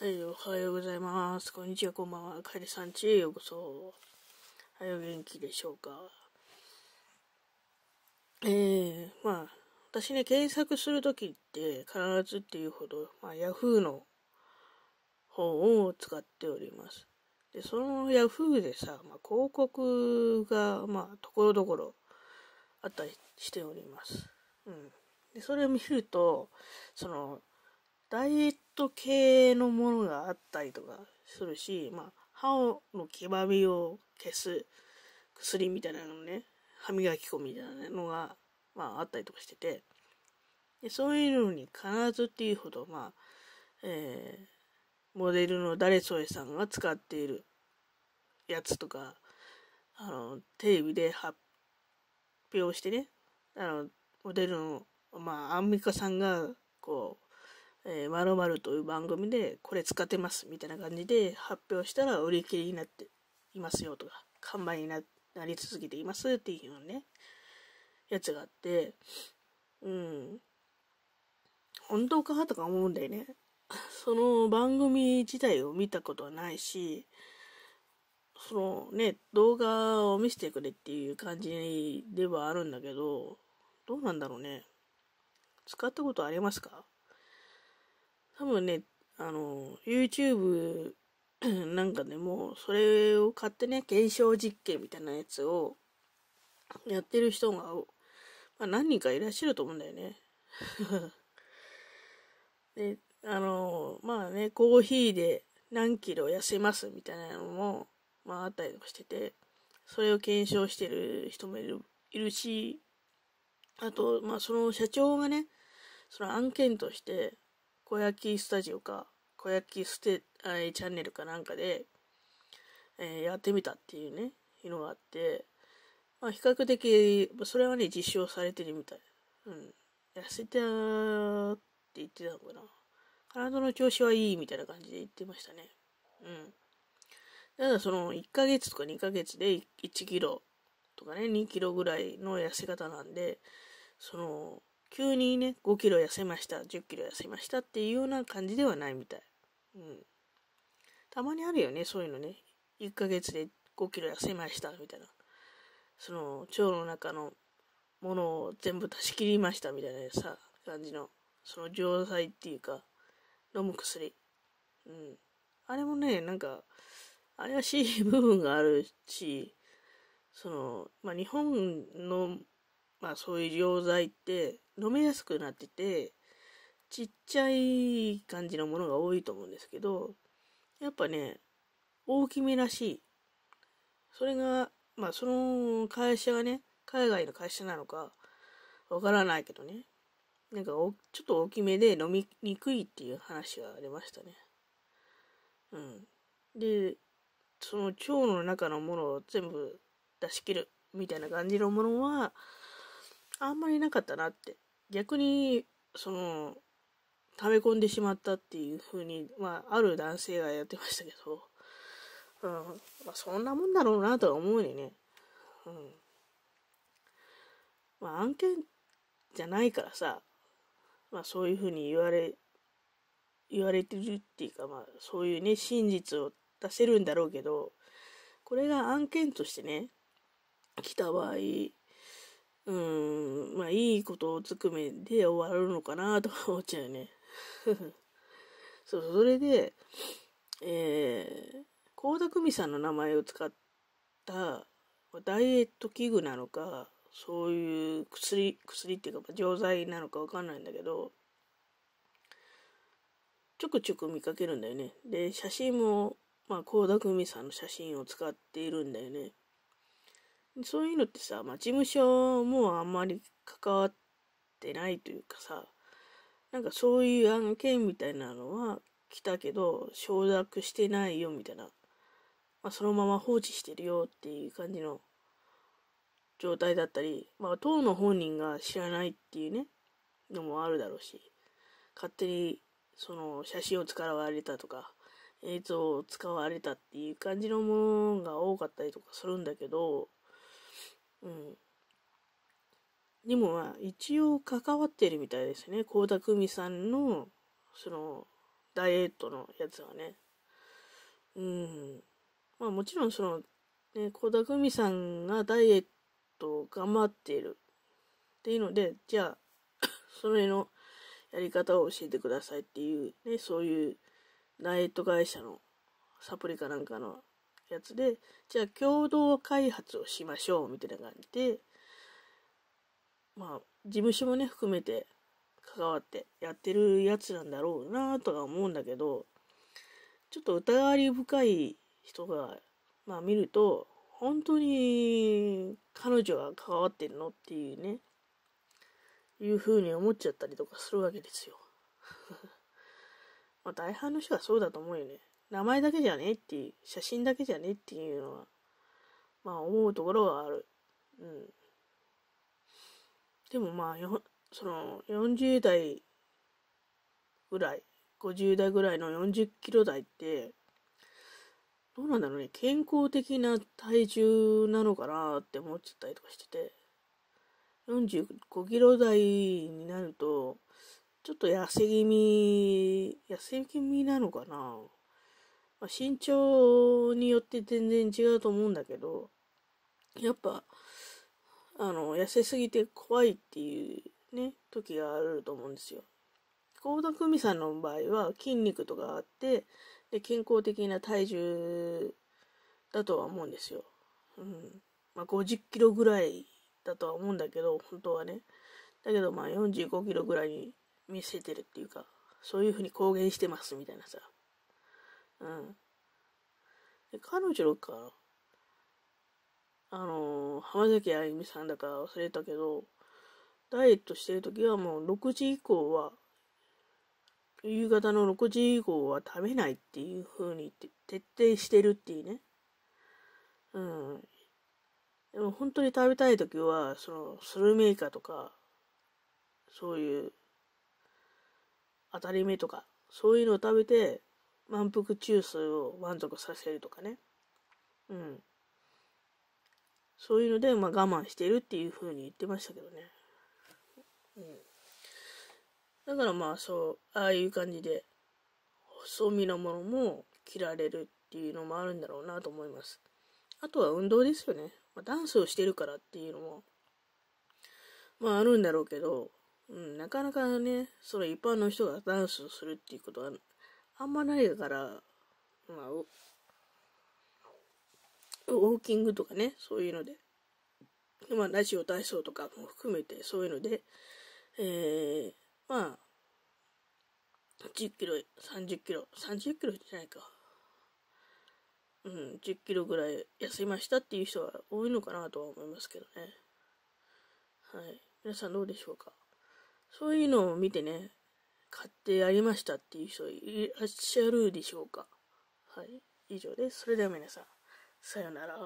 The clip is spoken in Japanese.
はい、おはようございます。こんにちは、こんばんは。カエさんちへようこそ。はい、お元気でしょうか。えー、まあ、私ね、検索するときって必ずっていうほど、まあ、Yahoo の方を使っております。で、その Yahoo でさ、まあ、広告が、まあ、ところどころあったりしております。うん。で、それを見ると、その、ダイエット系のものがあったりとかするし、まあ、歯の黄ばみを消す薬みたいなのね、歯磨き粉みたいなのが、まあ、あったりとかしてて、でそういうのに必ずっていうほど、まあ、えー、モデルの誰それさんが使っているやつとか、あの、テレビで発表してね、あの、モデルの、まあ、アンミカさんが、こう、えるまるという番組でこれ使ってますみたいな感じで発表したら売り切れになっていますよとか、完売になり続けていますっていうようなね、やつがあって、うん。本当かとか思うんだよね。その番組自体を見たことはないし、そのね、動画を見せてくれっていう感じではあるんだけど、どうなんだろうね。使ったことありますか多分ね、あの、YouTube なんかでも、それを買ってね、検証実験みたいなやつをやってる人が、まあ、何人かいらっしゃると思うんだよね。で、あの、まあね、コーヒーで何キロ痩せますみたいなのも、まああったりとかしてて、それを検証してる人もいるいるし、あと、まあその社長がね、その案件として、小焼きスタジオか、小焼きステ、えチャンネルかなんかで、えー、やってみたっていうね、いうのがあって、まあ比較的、それはね、実証されてるみたい。うん。痩せたーって言ってたのかな。体の調子はいいみたいな感じで言ってましたね。うん。ただその1ヶ月とか2ヶ月で1キロとかね、2キロぐらいの痩せ方なんで、その、急にね、5キロ痩せました、10キロ痩せましたっていうような感じではないみたい。うん。たまにあるよね、そういうのね。1ヶ月で5キロ痩せました、みたいな。その、腸の中のものを全部出し切りました、みたいなさ、感じの、その錠剤っていうか、飲む薬。うん。あれもね、なんか、怪しい部分があるし、その、まあ、日本のまあそういう溶剤って飲みやすくなってて、ちっちゃい感じのものが多いと思うんですけど、やっぱね、大きめらしい。それが、まあその会社がね、海外の会社なのか、わからないけどね、なんかおちょっと大きめで飲みにくいっていう話がありましたね。うん。で、その腸の中のものを全部出し切るみたいな感じのものは、あんまりなかったなって逆にその溜め込んでしまったっていうふうにまあある男性がやってましたけど、うんまあ、そんなもんだろうなとは思うにね、うんまあ、案件じゃないからさ、まあ、そういうふうに言われ言われてるっていうか、まあ、そういうね真実を出せるんだろうけどこれが案件としてね来た場合うん、まあ、いいことつくめで終わるのかなと思っちゃうよね。そう、それで、えー、高田久美さんの名前を使った、ダイエット器具なのか、そういう薬、薬っていうか、錠剤なのかわかんないんだけど、ちょくちょく見かけるんだよね。で、写真も、まあ、高田久美さんの写真を使っているんだよね。そういうのってさ、まあ、事務所もあんまり関わってないというかさ、なんかそういう案件みたいなのは来たけど、承諾してないよみたいな、まあ、そのまま放置してるよっていう感じの状態だったり、まあ、当の本人が知らないっていうね、のもあるだろうし、勝手にその写真を使われたとか、映像を使われたっていう感じのものが多かったりとかするんだけど、うん。でもまあ、一応関わってるみたいですね。倖田來未さんの、その、ダイエットのやつはね。うん。まあもちろんその、ね、倖田來未さんがダイエットを頑張っているっていうので、じゃあ、それのやり方を教えてくださいっていう、ね、そういうダイエット会社のサプリかなんかのやつで、じゃあ共同開発をしましょうみたいな感じで、まあ、事務所もね、含めて関わってやってるやつなんだろうなとか思うんだけど、ちょっと疑り深い人が、まあ見ると、本当に彼女が関わってるのっていうね、いうふうに思っちゃったりとかするわけですよ。まあ大半の人はそうだと思うよね。名前だけじゃねっていう、写真だけじゃねっていうのは、まあ思うところはある。うん。でもまあ、よその40代ぐらい、50代ぐらいの40キロ台って、どうなんだろうね、健康的な体重なのかなって思っちゃったりとかしてて、45キロ台になると、ちょっと痩せ気味、痩せ気味なのかなまあ、身長によって全然違うと思うんだけど、やっぱ、あの、痩せすぎて怖いっていうね、時があると思うんですよ。高田久美さんの場合は筋肉とかあって、で、健康的な体重だとは思うんですよ。うん。まあ、50キロぐらいだとは思うんだけど、本当はね。だけど、まあ、45キロぐらいに見せてるっていうか、そういうふうに公言してますみたいなさ。うん。で、彼女か、あの浜崎あゆみさんだから忘れたけど、ダイエットしてる時はもう6時以降は、夕方の6時以降は食べないっていう風に徹底してるっていうね。うん。でも本当に食べたい時は、その、スルメイカとか、そういう、当たり目とか、そういうのを食べて、満腹中枢を満足させるとかね。うん。そういうので、まあ、我慢してるっていうふうに言ってましたけどね。うん。だからまあそう、ああいう感じで、細身のものも着られるっていうのもあるんだろうなと思います。あとは運動ですよね。まあ、ダンスをしてるからっていうのも、まああるんだろうけど、うん、なかなかね、それ一般の人がダンスをするっていうことはあんまないから、まあ、ウォーキングとかね、そういうので、まあ、ラジオ体操とかも含めて、そういうので、えー、まあ、10キロ、30キロ、30キロじゃないか。うん、10キロぐらい痩せましたっていう人は多いのかなとは思いますけどね。はい。皆さんどうでしょうかそういうのを見てね、買ってやりましたっていう人いらっしゃるでしょうかはい。以上です。それでは皆さん、さようなら。